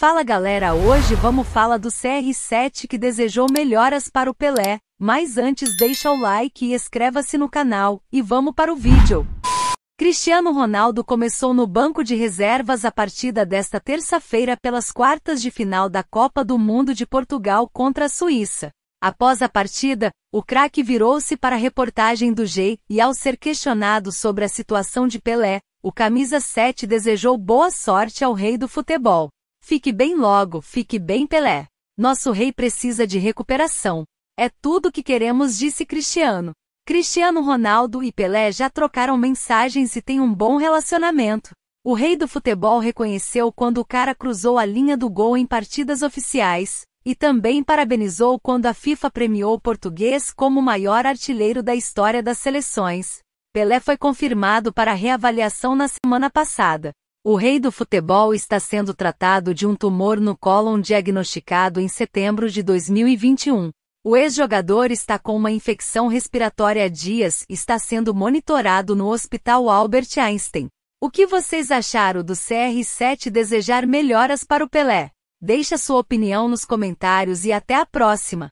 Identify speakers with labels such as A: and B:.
A: Fala galera, hoje vamos falar do CR7 que desejou melhoras para o Pelé, mas antes deixa o like e inscreva-se no canal, e vamos para o vídeo. Cristiano Ronaldo começou no banco de reservas a partida desta terça-feira pelas quartas de final da Copa do Mundo de Portugal contra a Suíça. Após a partida, o craque virou-se para a reportagem do G e ao ser questionado sobre a situação de Pelé, o camisa 7 desejou boa sorte ao rei do futebol. Fique bem logo, fique bem Pelé. Nosso rei precisa de recuperação. É tudo o que queremos, disse Cristiano. Cristiano Ronaldo e Pelé já trocaram mensagens e têm um bom relacionamento. O rei do futebol reconheceu quando o cara cruzou a linha do gol em partidas oficiais, e também parabenizou quando a FIFA premiou o português como o maior artilheiro da história das seleções. Pelé foi confirmado para reavaliação na semana passada. O rei do futebol está sendo tratado de um tumor no cólon diagnosticado em setembro de 2021. O ex-jogador está com uma infecção respiratória há dias e está sendo monitorado no Hospital Albert Einstein. O que vocês acharam do CR7 desejar melhoras para o Pelé? Deixe sua opinião nos comentários e até a próxima!